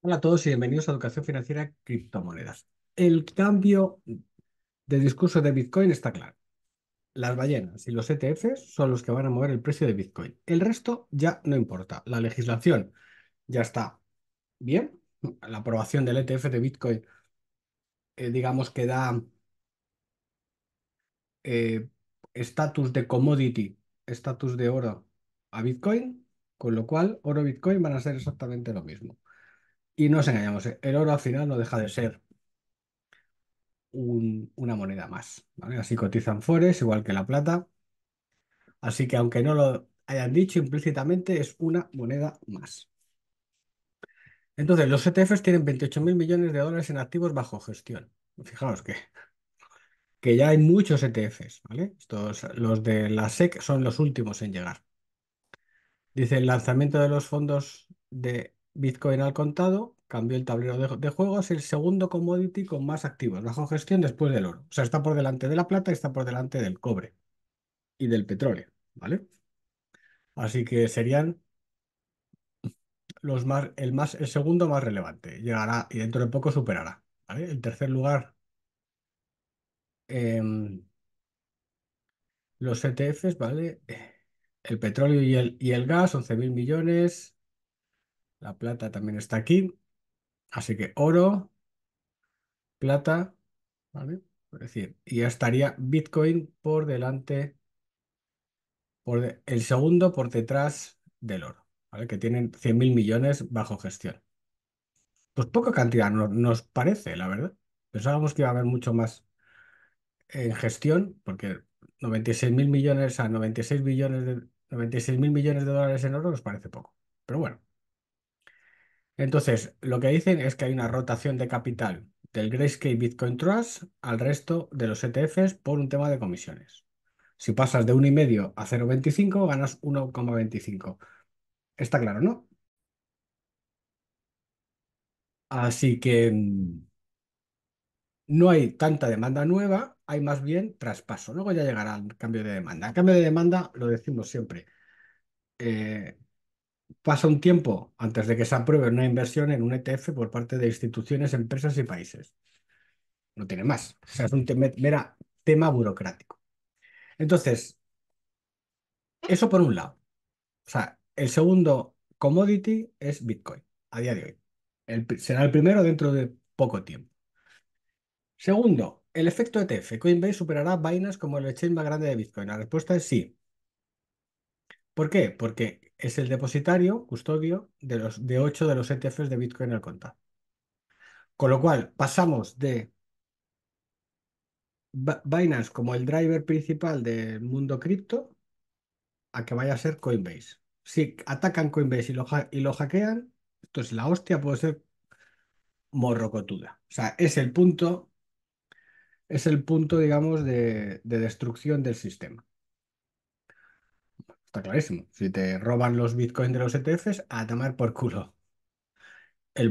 Hola a todos y bienvenidos a Educación Financiera Criptomonedas. El cambio de discurso de Bitcoin está claro. Las ballenas y los ETFs son los que van a mover el precio de Bitcoin. El resto ya no importa. La legislación ya está bien. La aprobación del ETF de Bitcoin, eh, digamos que da eh, estatus de commodity, estatus de oro a Bitcoin, con lo cual oro y Bitcoin van a ser exactamente lo mismo. Y no nos engañamos, ¿eh? el oro al final no deja de ser una moneda más. Así cotizan Forex, igual que la plata. Así que aunque no lo hayan dicho implícitamente, es una moneda más. Entonces, los ETFs tienen 28.000 millones de dólares en activos bajo gestión. Fijaos que, que ya hay muchos ETFs, ¿vale? Estos, los de la SEC son los últimos en llegar. Dice, el lanzamiento de los fondos de Bitcoin al contado, cambió el tablero de, juegos, el segundo commodity con más activos, bajo gestión después del oro. O sea, está por delante de la plata y está por delante del cobre y del petróleo, ¿vale? Así que serían los más, el, más, el segundo más relevante. Llegará y dentro de poco superará. ¿vale? El tercer lugar, em, los ETFs, ¿vale? El petróleo y el, y el gas, 11.000 millones. La plata también está aquí. Así que oro, plata, ¿vale? Es decir, y ya estaría Bitcoin por delante, por el segundo por detrás del oro, ¿vale? Que tienen 100.000 millones bajo gestión. Pues poca cantidad nos parece, la verdad. Pensábamos que iba a haber mucho más en gestión, porque 96.000 millones a 96 de millones de dólares en oro nos parece poco. Pero bueno, entonces, lo que dicen es que hay una rotación de capital del Grayscale Bitcoin Trust al resto de los ETFs por un tema de comisiones. Si pasas de 1,5 a 0,25, ganas 1,25. Está claro, ¿no? Así que mm, no hay tanta demanda nueva, hay más bien traspaso. Luego ya llegará el cambio de demanda. El cambio de demanda lo decimos siempre. Eh, pasa un tiempo antes de que se apruebe una inversión en un ETF por parte de instituciones, empresas y países. No tiene más. O sea, es un tema, mera tema burocrático. Entonces, eso por un lado. O sea, el segundo commodity es Bitcoin a día de hoy. será el primero dentro de poco tiempo. Segundo, el efecto ETF. Coinbase superará Binance como el exchange más grande de Bitcoin. La respuesta es sí. ¿Por qué? Porque es el depositario, custodio, de, los, de 8 de los ETFs de Bitcoin al contado. Con lo cual, pasamos de Binance como el driver principal del mundo cripto a que vaya a ser Coinbase. Si atacan Coinbase y lo, y lo hackean, entonces la hostia puede ser morrocotuda. O sea, es el punto, es el punto, digamos, de destrucción del sistema. Está clarísimo. Si te roban los bitcoins de los ETFs, a tomar por culo el,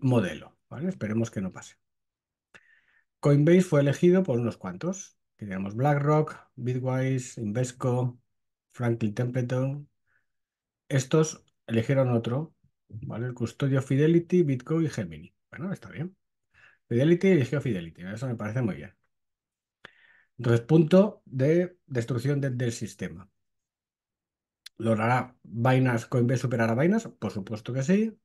modelo. ¿vale? Esperemos que no pase. Coinbase fue elegido por unos cuantos. Que tenemos BlackRock, Bitwise, Invesco, Franklin Templeton. Estos eligieron otro, ¿vale? El custodio Fidelity, Bitcoin y Gemini. Bueno, está bien. Fidelity eligió Fidelity, eso me parece muy bien. Entonces, punto de destrucción del sistema. ¿Logrará Binance Coinbase superar a Binance? Por supuesto que sí.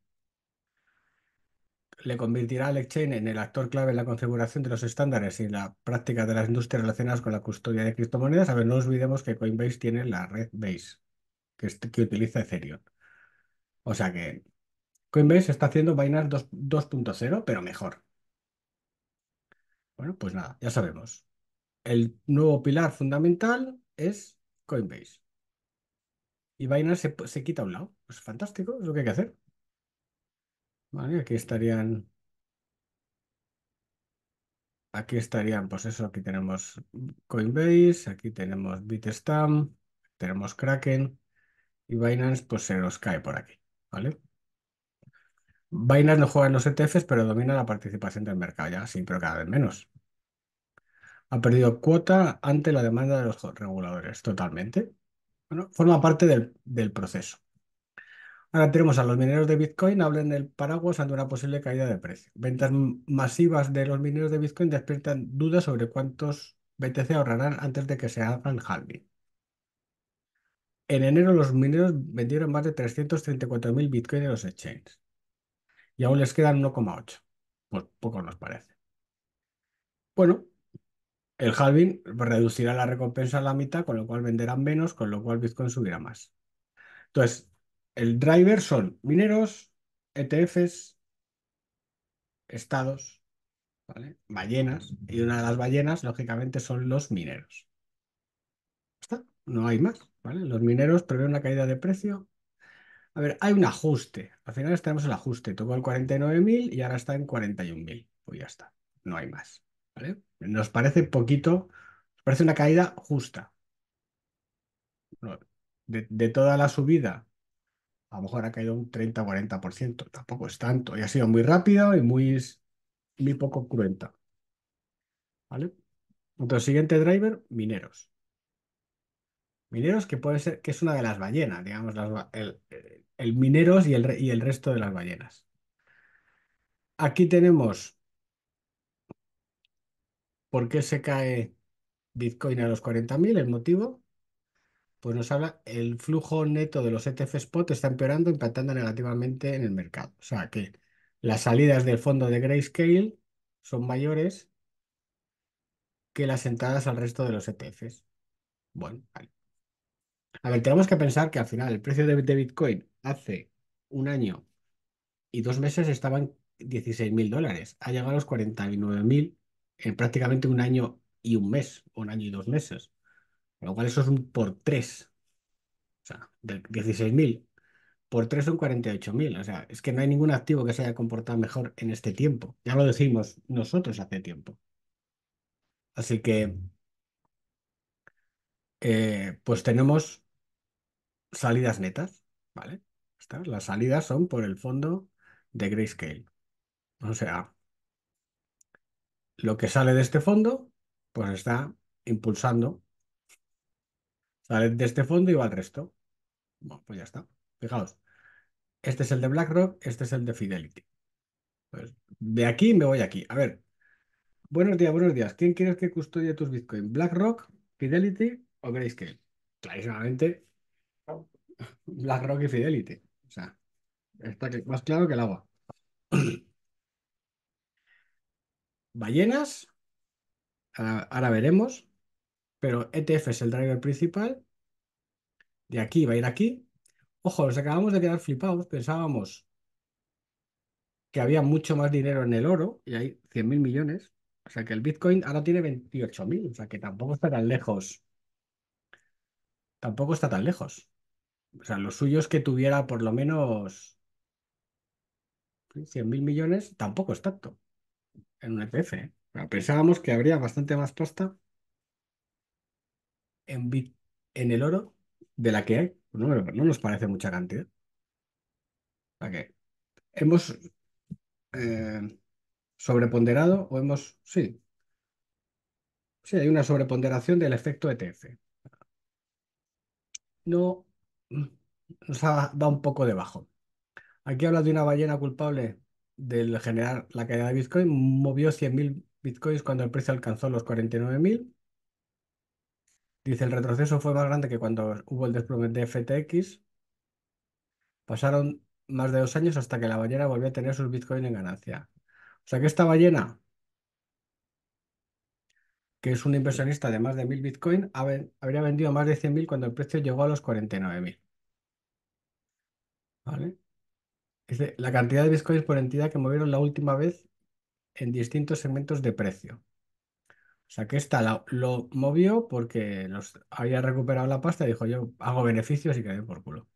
¿Le convertirá a exchange en el actor clave en la configuración de los estándares y la práctica de las industrias relacionadas con la custodia de criptomonedas? A ver, no olvidemos que Coinbase tiene la red Base, que, que utiliza Ethereum. O sea que Coinbase está haciendo Binance 2.0, pero mejor. Bueno, pues nada, ya sabemos. El nuevo pilar fundamental es Coinbase. Y Binance se, quita a un lado. Es pues fantástico, es lo que hay que hacer. Vale, aquí estarían. Aquí estarían, pues eso, aquí tenemos Coinbase, aquí tenemos Bitstamp, tenemos Kraken y Binance, pues se nos cae por aquí, ¿vale? Binance no juega en los ETFs, pero domina la participación del mercado ya, sí, pero cada vez menos. Ha perdido cuota ante la demanda de los reguladores, totalmente forma parte del, proceso. Ahora tenemos a los mineros de Bitcoin, hablen del paraguas ante una posible caída de precio. Ventas masivas de los mineros de Bitcoin despiertan dudas sobre cuántos BTC ahorrarán antes de que se hagan el En enero los mineros vendieron más de 334.000 Bitcoin en los exchanges y aún les quedan 1,8. Pues poco nos parece. Bueno, el halving reducirá la recompensa a la mitad, con lo cual venderán menos, con lo cual Bitcoin subirá más. Entonces, el driver son mineros, ETFs, estados, ¿vale? ballenas, y una de las ballenas, lógicamente, son los mineros. ¿Está? No hay más. ¿vale? Los mineros prevén una caída de precio. A ver, hay un ajuste. Al final tenemos el ajuste. Tocó el 49.000 y ahora está en 41.000. Pues ya está. No hay más. Nos parece poquito, parece una caída justa. de, toda la subida, a lo mejor ha caído un 30-40%, tampoco es tanto, y ha sido muy rápido y muy, muy poco cruenta. ¿Vale? Entonces, siguiente driver, mineros. Mineros que puede ser, que es una de las ballenas, digamos, el, mineros y el, y el resto de las ballenas. Aquí tenemos ¿Por qué se cae Bitcoin a los 40.000? ¿El motivo? Pues nos habla el flujo neto de los ETF spot está empeorando, impactando negativamente en el mercado. O sea que las salidas del fondo de Grayscale son mayores que las entradas al resto de los ETFs. Bueno, vale. A ver, tenemos que pensar que al final el precio de, Bitcoin hace un año y dos meses estaba en 16.000 dólares. Ha llegado a los 49.000 mil en prácticamente un año y un mes, o un año y dos meses. lo cual eso es un por tres. O sea, de 16.000 por tres son 48.000. O sea, es que no hay ningún activo que se haya comportado mejor en este tiempo. Ya lo decimos nosotros hace tiempo. Así que, eh, pues tenemos salidas netas, ¿vale? Las salidas son por el fondo de Grayscale. O sea, lo que sale de este fondo, pues está impulsando. Sale de este fondo y va al resto. Bueno, pues ya está. Fijaos. Este es el de BlackRock, este es el de Fidelity. Pues de aquí me voy aquí. A ver. Buenos días, buenos días. ¿Quién quieres que custodie tus Bitcoin? ¿BlackRock, Fidelity o Grayscale? Clarísimamente, BlackRock y Fidelity. O sea, está más claro que el agua. ballenas, ahora, veremos, pero ETF es el driver principal, de aquí va a ir aquí. Ojo, nos acabamos de quedar flipados, pensábamos que había mucho más dinero en el oro, y hay 100.000 mil millones, o sea que el Bitcoin ahora tiene 28.000, o sea que tampoco está tan lejos. Tampoco está tan lejos. O sea, los suyos que tuviera por lo menos 100.000 mil millones, tampoco es tanto en un ETF. pensábamos que habría bastante más pasta en, en el oro de la que hay. no, nos parece mucha cantidad. Hemos eh, sobreponderado o hemos... Sí. Sí, hay una sobreponderación del efecto ETF. No mm, nos ha, un poco debajo. Aquí habla de una ballena culpable del generar la caída de Bitcoin, movió 100.000 Bitcoins cuando el precio alcanzó los 49.000. Dice, el retroceso fue más grande que cuando hubo el desplome de FTX. Pasaron más de dos años hasta que la ballena volvió a tener sus Bitcoins en ganancia. O sea que esta ballena, que es un inversionista de más de 1.000 Bitcoin, habría vendido más de 100.000 cuando el precio llegó a los 49.000. ¿Vale? Dice, la cantidad de bitcoins por entidad que movieron la última vez en distintos segmentos de precio. O sea que esta lo movió porque los, había recuperado la pasta y dijo yo hago beneficios y cae por culo.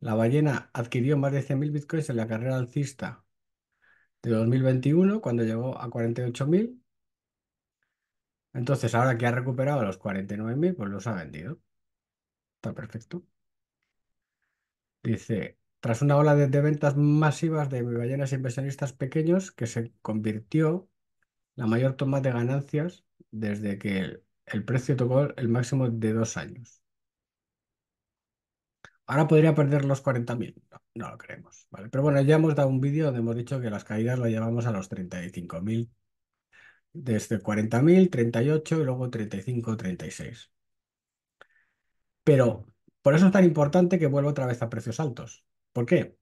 La ballena adquirió más de 100.000 bitcoins en la carrera alcista de 2021 cuando llegó a 48.000. Entonces ahora que ha recuperado los 49.000 pues los ha vendido. Está perfecto. Dice, tras una ola de, ventas masivas de ballenas e inversionistas pequeños que se convirtió la mayor toma de ganancias desde que el, precio tocó el máximo de dos años. Ahora podría perder los 40.000. No, lo creemos. Pero bueno, ya hemos dado un vídeo donde hemos dicho que las caídas las llevamos a los 35.000. Desde 40.000, 38 y luego 35, 36. Pero por eso es tan importante que vuelva otra vez a precios altos. ¿Por qué?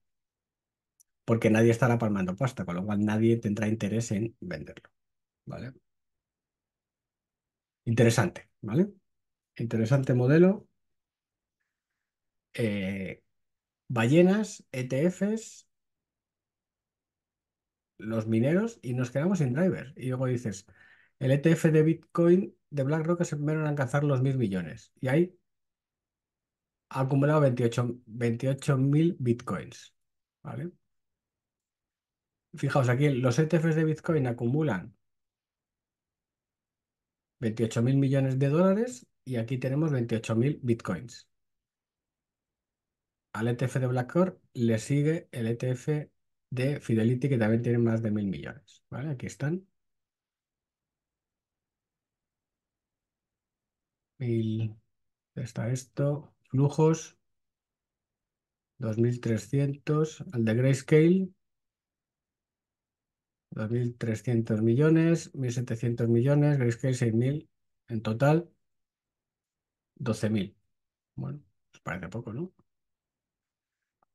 Porque nadie estará palmando pasta, con lo cual nadie tendrá interés en venderlo. ¿Vale? Interesante, ¿vale? Interesante modelo. Eh, ballenas, ETFs, los mineros y nos quedamos sin driver. Y luego dices, el ETF de Bitcoin de BlackRock es el primero en alcanzar los mil millones. Y ahí ha acumulado 28, 28.000 bitcoins, ¿vale? Fijaos, aquí los ETFs de Bitcoin acumulan 28.000 millones de dólares y aquí tenemos 28.000 bitcoins. Al ETF de BlackRock le sigue el ETF de Fidelity que también tiene más de 1.000 millones. ¿vale? Aquí están. Mil. Está esto flujos, 2300, al de grayscale, 2300 millones, 1700 millones, grayscale 6000, en total 12.000. Bueno, pues parece poco, ¿no?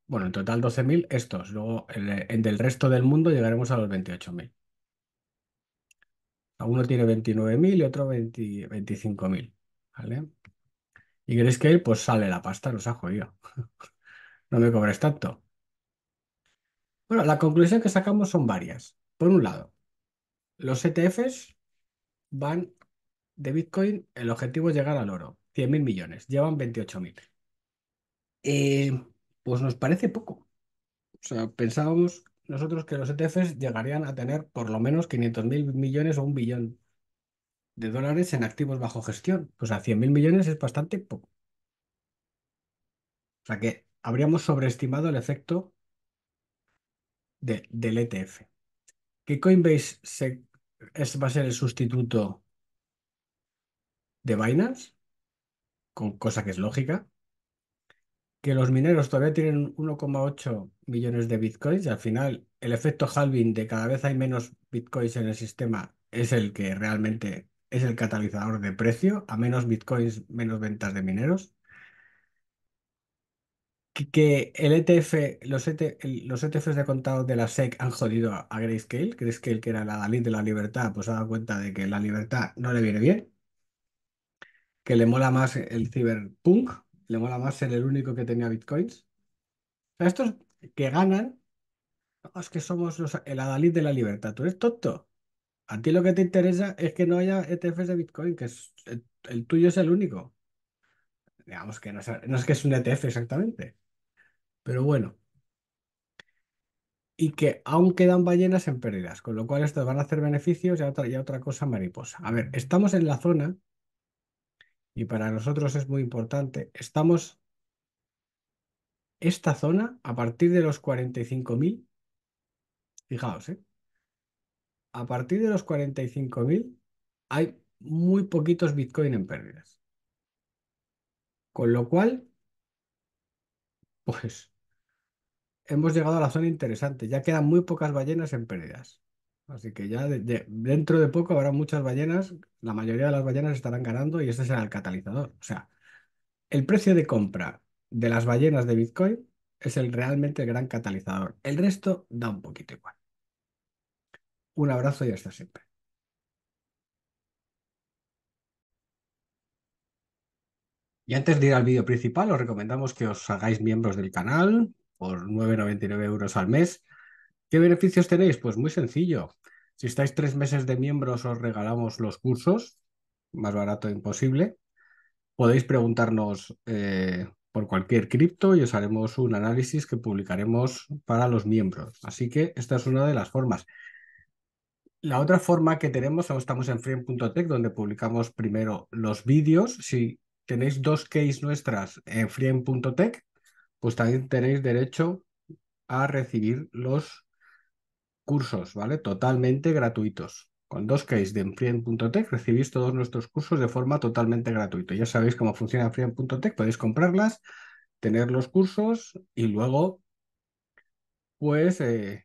Bueno, en total 12.000 estos. Luego, en, del resto del mundo llegaremos a los 28.000. Uno tiene 29.000 y otro 25.000. ¿vale? y queréis que ir, pues sale la pasta, los ha jodido. no me cobres tanto. Bueno, la conclusión que sacamos son varias. Por un lado, los ETFs van de Bitcoin, el objetivo es llegar al oro, 100.000 millones, llevan 28.000. Eh, pues nos parece poco. O sea, pensábamos nosotros que los ETFs llegarían a tener por lo menos 500.000 millones o un billón de dólares en activos bajo gestión. Pues a 100.000 millones es bastante poco. O sea que habríamos sobreestimado el efecto del ETF. Que Coinbase se, va a ser el sustituto de Binance, con, cosa que es lógica. Que los mineros todavía tienen 1,8 millones de bitcoins y al final el efecto halving de cada vez hay menos bitcoins en el sistema es el que realmente es el catalizador de precio, a menos bitcoins, menos ventas de mineros. Que, el ETF, los, e los ETFs de contado de la SEC han jodido a, Grayscale. Grayscale, que era el Dalí de la libertad, pues ha dado cuenta de que la libertad no le viene bien. Que le mola más el ciberpunk, le mola más ser el único que tenía bitcoins. O Estos que ganan, oh, es que somos los, el adalid de la libertad. Tú eres tonto. A ti lo que te interesa es que no haya ETFs de Bitcoin, que el, tuyo es el único. Digamos que no es, que es un ETF exactamente. Pero bueno. Y que aún quedan ballenas en pérdidas, con lo cual estos van a hacer beneficios y otra, y otra cosa mariposa. A ver, estamos en la zona, y para nosotros es muy importante, estamos esta zona a partir de los 45.000, fijaos, ¿eh? a partir de los 45.000 hay muy poquitos Bitcoin en pérdidas. Con lo cual, pues hemos llegado a la zona interesante. Ya quedan muy pocas ballenas en pérdidas. Así que ya dentro de poco habrá muchas ballenas, la mayoría de las ballenas estarán ganando y este será el catalizador. O sea, el precio de compra de las ballenas de Bitcoin es el realmente gran catalizador. El resto da un poquito igual. Un abrazo y hasta siempre. Y antes de ir al vídeo principal, os recomendamos que os hagáis miembros del canal por 9,99 euros al mes. ¿Qué beneficios tenéis? Pues muy sencillo. Si estáis tres meses de miembros, os regalamos los cursos, más barato imposible. Podéis preguntarnos eh, por cualquier cripto y os haremos un análisis que publicaremos para los miembros. Así que esta es una de las formas. La otra forma que tenemos, estamos en freem.tech, donde publicamos primero los vídeos. Si tenéis dos case nuestras en freem.tech, pues también tenéis derecho a recibir los cursos, ¿vale? Totalmente gratuitos. Con dos case de freem.tech recibís todos nuestros cursos de forma totalmente gratuita. Ya sabéis cómo funciona freem.tech. podéis comprarlas, tener los cursos y luego, pues, eh,